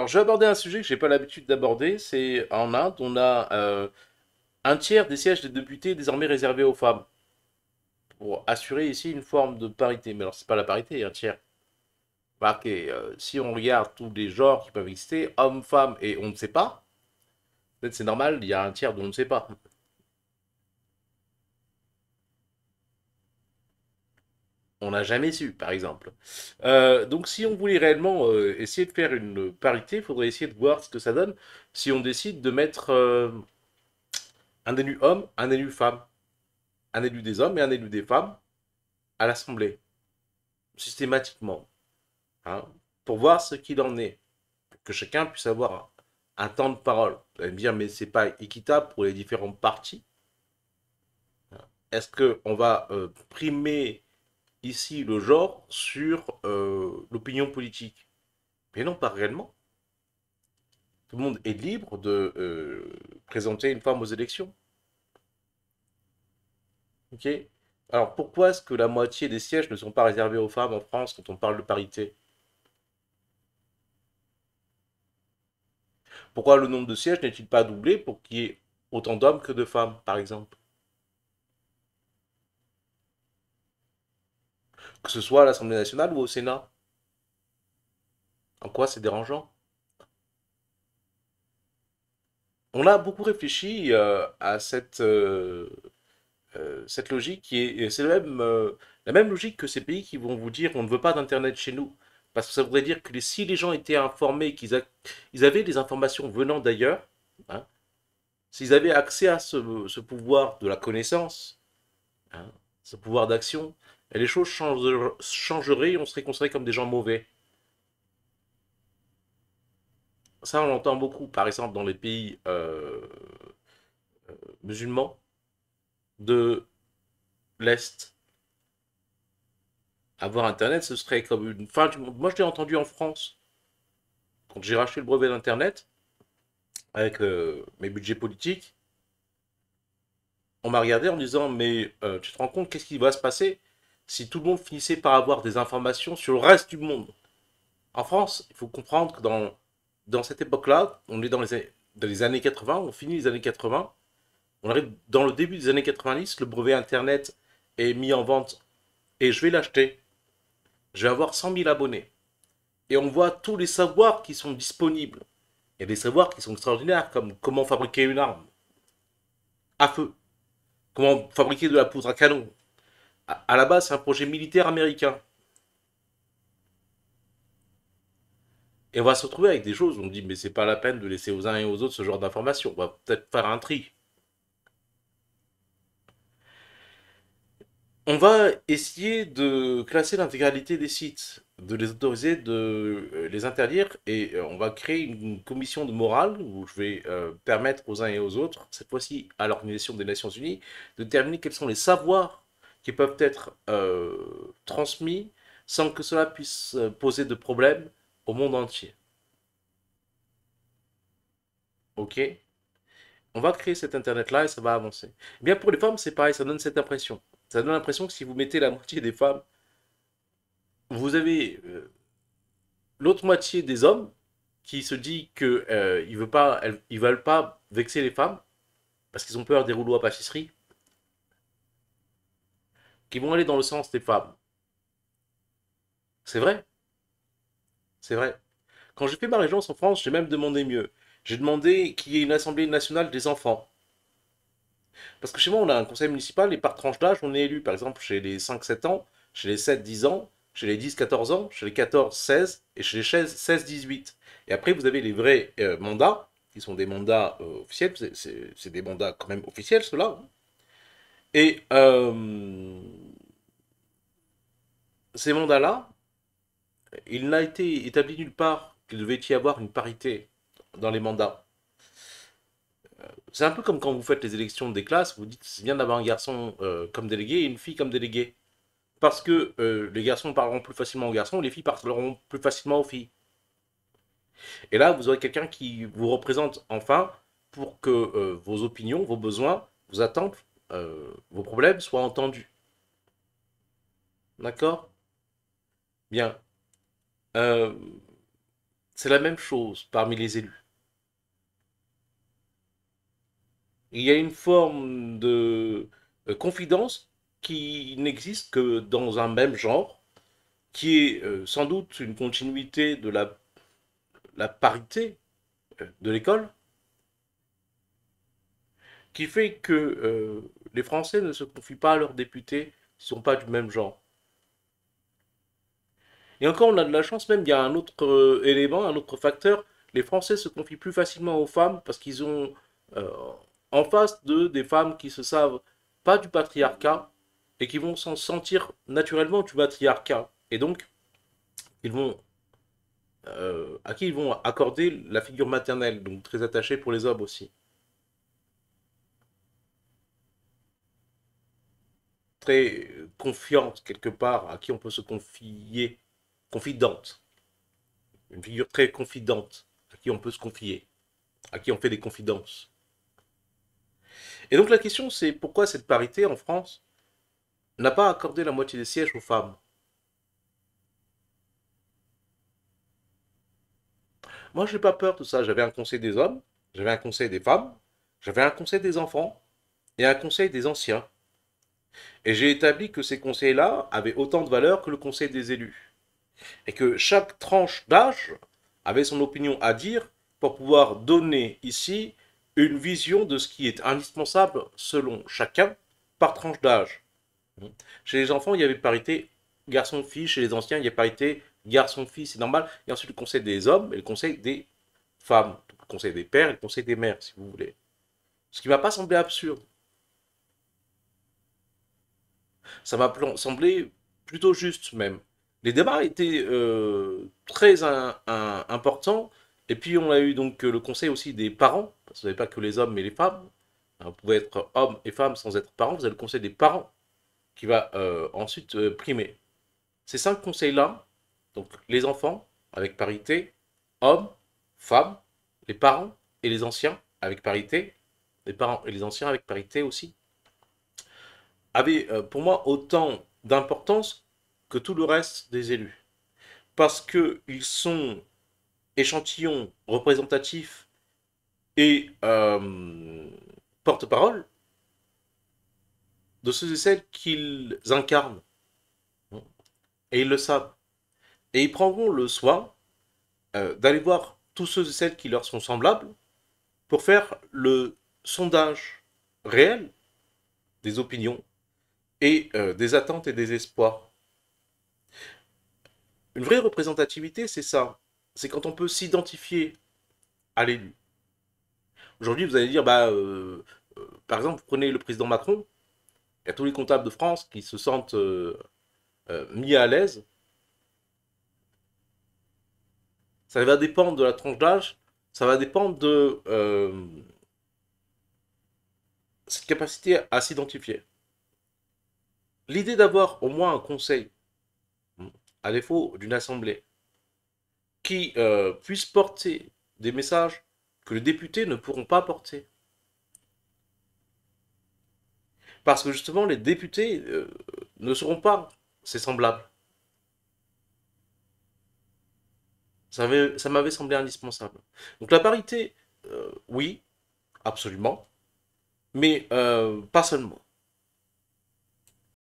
Alors, je vais aborder un sujet que j'ai pas l'habitude d'aborder. C'est en Inde, on a euh, un tiers des sièges des députés désormais réservés aux femmes pour assurer ici une forme de parité. Mais alors, c'est pas la parité, un tiers. Bah, euh, si on regarde tous les genres qui peuvent exister, hommes, femmes et on ne sait pas, peut-être c'est normal, il y a un tiers dont on ne sait pas. on n'a jamais su, par exemple. Euh, donc, si on voulait réellement euh, essayer de faire une parité, il faudrait essayer de voir ce que ça donne si on décide de mettre euh, un élu homme, un élu femme, un élu des hommes et un élu des femmes à l'Assemblée, systématiquement, hein, pour voir ce qu'il en est, que chacun puisse avoir un temps de parole. Vous allez me dire, mais c'est pas équitable pour les différentes parties. Hein, est-ce qu'on va primer ici le genre sur euh, l'opinion politique. Mais non, pas réellement. Tout le monde est libre de euh, présenter une femme aux élections. Ok Alors pourquoi est-ce que la moitié des sièges ne sont pas réservés aux femmes en France quand on parle de parité Pourquoi le nombre de sièges n'est-il pas doublé pour qu'il y ait autant d'hommes que de femmes, par exemple que ce soit à l'Assemblée nationale ou au Sénat. En quoi c'est dérangeant On a beaucoup réfléchi euh, à cette, euh, euh, cette logique qui c'est la même logique que ces pays qui vont vous dire on ne veut pas d'Internet chez nous. Parce que ça voudrait dire que si les gens étaient informés, qu'ils avaient des informations venant d'ailleurs, hein, s'ils avaient accès à ce, pouvoir de la connaissance, hein, ce pouvoir d'action, et les choses changeraient, on serait considéré comme des gens mauvais. Ça, on l'entend beaucoup, par exemple, dans les pays euh, euh, musulmans de l'Est. Avoir Internet, ce serait comme une fin Moi, je l'ai entendu en France, quand j'ai racheté le brevet d'Internet, avec euh, mes budgets politiques on m'a regardé en me disant mais tu te rends compte qu'est-ce qui va se passer si tout le monde finissait par avoir des informations sur le reste du monde. En France, il faut comprendre que dans, dans cette époque-là, on est dans les, dans les années 80, on finit les années 80, on arrive dans le début des années 90, le brevet Internet est mis en vente et je vais l'acheter. Je vais avoir 100 000 abonnés. Et on voit tous les savoirs qui sont disponibles. Il y a des savoirs qui sont extraordinaires, comme comment fabriquer une arme à feu, comment fabriquer de la poudre à canon, à la base, c'est un projet militaire américain. Et on va se retrouver avec des choses, on dit, mais c'est pas la peine de laisser aux uns et aux autres ce genre d'informations. On va peut-être faire un tri. On va essayer de classer l'intégralité des sites, de les autoriser, de euh, les interdire, et euh, on va créer une commission de morale où je vais euh, permettre aux uns et aux autres, cette fois-ci à l'Organisation des Nations Unies, de déterminer quels sont les savoirs qui peuvent être euh, transmis sans que cela puisse euh, poser de problème au monde entier. Ok On va créer cet internet-là et ça va avancer. Eh bien pour les femmes, c'est pareil, ça donne cette impression. Ça donne l'impression que si vous mettez la moitié des femmes, vous avez euh, l'autre moitié des hommes qui se dit qu'ils ne veulent pas vexer les femmes parce qu'ils ont peur des rouleaux à pâtisserie qui vont aller dans le sens des femmes. C'est vrai. C'est vrai. Quand j'ai fait ma régence en France, j'ai même demandé mieux. J'ai demandé qu'il y ait une assemblée nationale des enfants. Parce que chez moi, on a un conseil municipal et par tranche d'âge, on est élu. Par exemple, chez les 5-7 ans, chez les 7-10 ans, chez les 10-14 ans, chez les 14-16 et chez les 16-18. Et après, vous avez les vrais euh, mandats, qui sont des mandats euh, officiels. C'est des mandats quand même officiels, ceux-là. Hein. Et euh, ces mandats-là, il n'a été établi nulle part qu'il devait y avoir une parité dans les mandats. Euh, c'est un peu comme quand vous faites les élections des classes, vous dites c'est bien d'avoir un garçon euh, comme délégué et une fille comme délégué. Parce que les garçons parleront plus facilement aux garçons, les filles parleront plus facilement aux filles. Et là, vous aurez quelqu'un qui vous représente enfin pour que vos opinions, vos besoins, vous attendent, euh, vos problèmes soient entendus. D'accord Bien. Euh, c'est la même chose parmi les élus. Il y a une forme de confidence qui n'existe que dans un même genre, qui est euh, sans doute une continuité de la, la parité de l'école, qui fait que les Français ne se confient pas à leurs députés ils ne sont pas du même genre. Et encore, on a de la chance, même, il y a un autre euh, élément, un autre facteur. Les Français se confient plus facilement aux femmes parce qu'ils ont euh, en face d'eux des femmes qui se savent pas du patriarcat et qui vont s'en sentir naturellement du patriarcat. Et donc, ils vont euh, à qui ils vont accorder la figure maternelle, donc très attachée pour les hommes aussi. très confiante quelque part, à qui on peut se confier, confidente. Une figure très confidente, à qui on peut se confier, à qui on fait des confidences. Et donc la question c'est pourquoi cette parité en France n'a pas accordé la moitié des sièges aux femmes Moi, je n'ai pas peur de ça. J'avais un conseil des hommes, j'avais un conseil des femmes, j'avais un conseil des enfants et un conseil des anciens. Et j'ai établi que ces conseils-là avaient autant de valeur que le conseil des élus. Et que chaque tranche d'âge avait son opinion à dire pour pouvoir donner ici une vision de ce qui est indispensable selon chacun par tranche d'âge. Chez les enfants, il y avait parité garçon-fille, chez les anciens, il y avait parité garçon-fille, c'est normal. Et ensuite le conseil des hommes et le conseil des femmes, le conseil des pères et le conseil des mères, si vous voulez. Ce qui m'a pas semblé absurde ça m'a semblé plutôt juste même. Les débats étaient euh, très importants. Et puis on a eu donc euh, le conseil aussi des parents, parce que vous pas que les hommes mais les femmes. Hein, vous pouvez être homme et femme sans être parent, vous avez le conseil des parents qui va euh, ensuite primer. Ces cinq conseils-là, donc les enfants avec parité, hommes, femmes, les parents et les anciens avec parité, les parents et les anciens avec parité aussi, avait euh, pour moi autant d'importance que tout le reste des élus. Parce qu'ils sont échantillons représentatifs et euh, porte-parole de ceux et celles qu'ils incarnent. Et ils le savent. Et ils prendront le soin euh, d'aller voir tous ceux et celles qui leur sont semblables pour faire le sondage réel des opinions et euh, des attentes et des espoirs. Une vraie représentativité, c'est ça. C'est quand on peut s'identifier à l'élu. Aujourd'hui, vous allez dire, bah, euh, euh, par exemple, vous prenez le président Macron, il y a tous les comptables de France qui se sentent mis à l'aise. Ça va dépendre de la tranche d'âge, ça va dépendre de cette capacité à s'identifier. L'idée d'avoir au moins un conseil, à défaut d'une assemblée, qui euh, puisse porter des messages que les députés ne pourront pas porter. Parce que justement, les députés euh, ne seront pas ces semblables. Ça m'avait semblé indispensable. Donc la parité, euh, oui, absolument, mais pas seulement.